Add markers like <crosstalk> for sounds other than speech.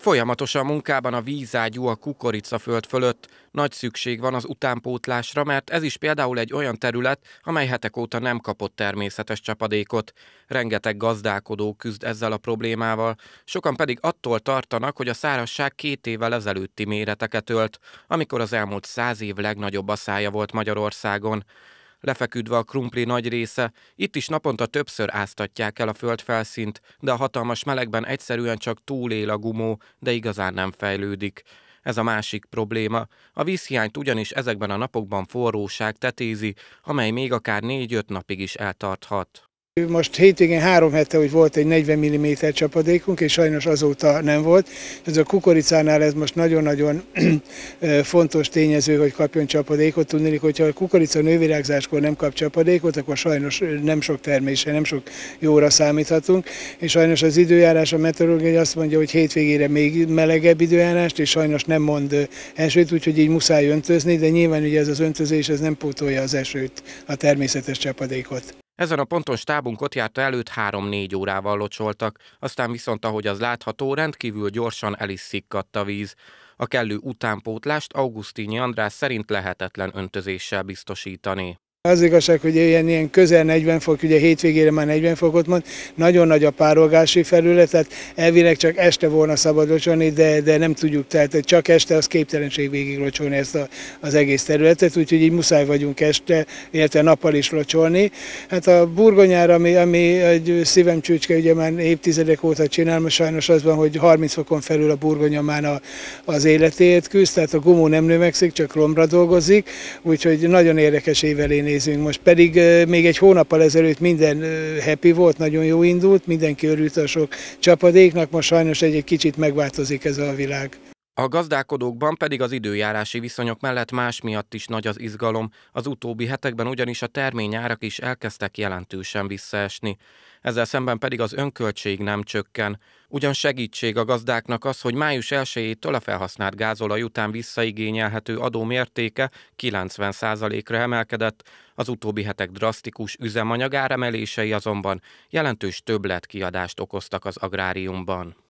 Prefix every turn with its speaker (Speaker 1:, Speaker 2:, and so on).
Speaker 1: Folyamatos a munkában a vízágyú a kukoricaföld fölött. Nagy szükség van az utánpótlásra, mert ez is például egy olyan terület, amely hetek óta nem kapott természetes csapadékot. Rengeteg gazdálkodó küzd ezzel a problémával, sokan pedig attól tartanak, hogy a szárazság két évvel ezelőtti méreteket ölt, amikor az elmúlt száz év legnagyobb asszája volt Magyarországon. Lefeküdve a krumpli nagy része, itt is naponta többször áztatják el a földfelszínt, de a hatalmas melegben egyszerűen csak túlél a gumó, de igazán nem fejlődik. Ez a másik probléma. A vízhiányt ugyanis ezekben a napokban forróság tetézi, amely még akár négy-öt napig is eltarthat.
Speaker 2: Most hétvégén három hete, hogy volt egy 40 mm csapadékunk, és sajnos azóta nem volt. Ez a kukoricánál ez most nagyon-nagyon <clears throat> fontos tényező, hogy kapjon csapadékot. Tudni, hogyha a kukorica nővirágzáskor nem kap csapadékot, akkor sajnos nem sok termése, nem sok jóra számíthatunk. És sajnos az időjárás, a meteorológia azt mondja, hogy hétvégére még melegebb időjárást, és sajnos nem mond esőt, úgyhogy így muszáj öntözni, de nyilván ugye ez az öntözés ez nem pótolja az esőt, a természetes csapadékot.
Speaker 1: Ezen a ponton stábunk ott járta előtt 3-4 órával locsoltak, aztán viszont ahogy az látható, rendkívül gyorsan el is szikkadt a víz. A kellő utánpótlást Augustini András szerint lehetetlen öntözéssel biztosítani.
Speaker 2: Az igazság, hogy ilyen, ilyen közel 40 fok, ugye hétvégére már 40 fokot mond, nagyon nagy a párolgási felület, tehát elvileg csak este volna szabad locsolni, de, de nem tudjuk, tehát csak este az képtelenség végig locsolni ezt a, az egész területet, úgyhogy így muszáj vagyunk este, illetve nappal is locsolni. Hát a burgonyár, ami, ami egy szívem csücske, ugye már évtizedek óta csinálom, sajnos az van, hogy 30 fokon felül a burgonya már a, az életét küzd, tehát a gumó nem növekszik, csak romra dolgozik, úgyhogy nagyon érdekes évelén nézünk most, pedig még egy hónappal ezelőtt minden happy volt, nagyon jó indult, mindenki örült a sok csapadéknak, most sajnos egy, egy kicsit megváltozik ez a világ.
Speaker 1: A gazdálkodókban pedig az időjárási viszonyok mellett más miatt is nagy az izgalom, az utóbbi hetekben ugyanis a terményárak is elkezdtek jelentősen visszaesni. Ezzel szemben pedig az önköltség nem csökken. Ugyan segítség a gazdáknak az, hogy május 1-től a felhasznált gázolaj után visszaigényelhető adó mértéke 90%-ra emelkedett, az utóbbi hetek drasztikus üzemanyag áremelései azonban jelentős többletkiadást okoztak az agráriumban.